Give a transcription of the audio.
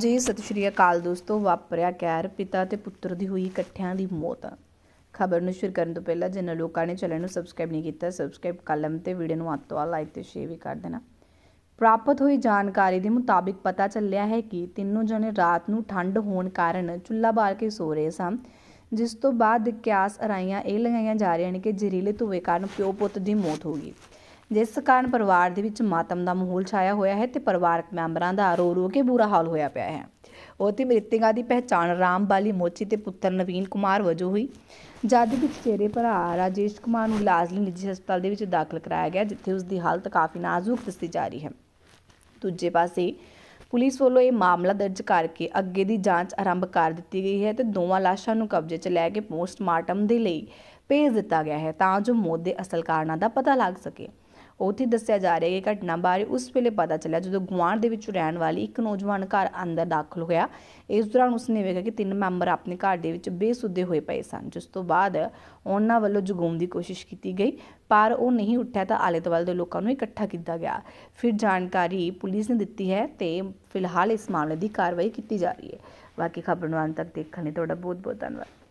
ਜੀ ਸਤਿ ਸ਼੍ਰੀ ਅਕਾਲ ਦੋਸਤੋ ਵਾਪਰਿਆ ਕੈਰ ਪਿਤਾ ਤੇ ਪੁੱਤਰ ਦੀ ਹੋਈ ਇਕੱਠਿਆਂ ਦੀ ਮੌਤ ਖਬਰ ਨੂੰ ਸ਼ੁਰੂ ਕਰਨ ਤੋਂ ਪਹਿਲਾਂ ਜਿਨ੍ਹਾਂ ਲੋਕਾਂ ਨੇ ਚੈਨਲ ਨੂੰ ਸਬਸਕ੍ਰਾਈਬ ਨਹੀਂ ਕੀਤਾ ਸਬਸਕ੍ਰਾਈਬ ਕਲਮ ਤੇ ਵੀਡੀਓ ਨੂੰ ਹੱਥ ਤੋਂ ਲਾਈਕ ਤੇ ਸ਼ੇਅਰ ਵੀ ਕਰ ਦੇਣਾ ਪ੍ਰਾਪਤ ਹੋਈ ਜਾਣਕਾਰੀ ਦੇ ਮੁਤਾਬਿਕ ਪਤਾ ਚੱਲਿਆ ਹੈ ਕਿ ਤਿੰਨੋਂ ਜਣੇ ਰਾਤ ਨੂੰ ਠੰਡ ਹੋਣ ਕਾਰਨ ਚੁੱਲ੍ਹਾ ਬਾਲ ਕੇ ਸੋ ਰਹੇ ਸਨ ਜਿਸ ਤੋਂ ਬਾਅਦ ਕਿਆਸ ਅਰਾਈਆਂ ਇਹ ਲਗਾਈਆਂ ਜਾ ਰਹੀਆਂ ਨੇ ਕਿ ਜ਼ਹਿਰੀਲੇ ਧੂਏ ਕਾਰਨ ਪਿਓ ਪੁੱਤ ਦੀ ਮੌਤ ਹੋ ਗਈ ਜਿਸ ਕਾਰਨ ਪਰਿਵਾਰ ਦੇ ਵਿੱਚ ਮਾਤਮ ਦਾ ਮਾਹੌਲ ਛਾਇਆ ਹੋਇਆ ਹੈ ਤੇ ਪਰਿਵਾਰਕ ਮੈਂਬਰਾਂ ਦਾ ਰੋ ਰੋ ਕੇ ਬੁਰਾ ਹਾਲ ਹੋਇਆ ਪਿਆ ਹੈ ਉਤੇ ਮ੍ਰਿਤਿਕਾ ਦੀ ਪਹਿਚਾਣ ਰਾਮਬਾਲੀ ਮੋਚੀ ਤੇ ਪੁੱਤਰ ਨਵੀਨ ਕੁਮਾਰ ਵਜੋਂ ਹੋਈ ਜਦ ਵਿੱਚ ਚਿਹਰੇ ਭਰਾ ਰਾਜੇਸ਼ ਕੁਮਾਰ ਨੂੰ ਲਾਜ਼ਲੀ ਨਿੱਜੀ ਹਸਪਤਾਲ ਦੇ ਵਿੱਚ ਦਾਖਲ ਕਰਾਇਆ ਗਿਆ ਜਿੱਥੇ ਉਸ ਦੀ ਹਾਲਤ ਕਾਫੀ ਨਾਜ਼ੁਕ ਦੱਸੀ ਜਾ ਰਹੀ ਹੈ ਦੂਜੇ ਪਾਸੇ ਪੁਲਿਸ ਵੱਲੋਂ ਇਹ ਮਾਮਲਾ ਦਰਜ ਕਰਕੇ ਅੱਗੇ ਦੀ ਜਾਂਚ ਆਰੰਭ ਕਰ ਦਿੱਤੀ ਗਈ ਹੈ ਤੇ ਦੋਵਾਂ ਲਾਸ਼ਾਂ ਨੂੰ ਕਬਜ਼ੇ 'ਚ ਲੈ ਕੇ ਪੋਸਟਮਾਰਟਮ ਦੇ ਲਈ ਭੇਜ ਦਿੱਤਾ ਗਿਆ ਹੈ ਤਾਂ ਜੋ ਮੌਤ ਦੇ ਅਸਲ ਕਾਰਨਾਂ ਦਾ ਪਤਾ ਲੱਗ ਸਕੇ ਉੱਥੇ ਦੱਸਿਆ ਜਾ ਰਿਹਾ ਹੈ ਕਿ ਘਟਨਾ ਬਾਰੇ ਉਸ ਵੇਲੇ ਪਤਾ ਚੱਲਿਆ ਜਦੋਂ ਗੁਆਂਡ ਦੇ ਵਿੱਚ ਰਹਿਣ ਵਾਲੀ ਇੱਕ ਨੌਜਵਾਨ ਘਰ ਅੰਦਰ ਦਾਖਲ ਹੋਇਆ ਇਸ ਦੌਰਾਨ ਉਸਨੇ ਵੇਖਿਆ ਕਿ ਤਿੰਨ ਮੈਂਬਰ ਆਪਣੇ ਘਰ ਦੇ ਵਿੱਚ ਬੇਸੁੱਧੇ ਹੋਏ ਪਏ ਸਨ ਜਿਸ ਤੋਂ ਬਾਅਦ ਉਹਨਾਂ ਵੱਲੋਂ ਜਗਾਉਣ ਦੀ ਕੋਸ਼ਿਸ਼ ਕੀਤੀ ਗਈ ਪਰ ਉਹ ਨਹੀਂ ਉੱਠਿਆ ਤਾਂ ਆਲੇ ਦੁਆਲੇ ਦੇ ਲੋਕਾਂ ਨੂੰ ਇਕੱਠਾ ਕੀਤਾ ਗਿਆ ਫਿਰ ਜਾਣਕਾਰੀ ਪੁਲਿਸ ਨੇ ਦਿੱਤੀ ਹੈ ਤੇ ਫਿਲਹਾਲ ਇਸ ਮਾਮਲੇ ਦੀ ਕਾਰਵਾਈ ਕੀਤੀ ਜਾ ਰਹੀ ਹੈ ਬਾਕੀ ਖਬਰਾਂ ਨੂੰ ਅੰਤ ਤੱਕ ਦੇਖਣ ਲਈ ਤੁਹਾਡਾ ਬਹੁਤ ਬਹੁਤ ਧੰਨਵਾਦ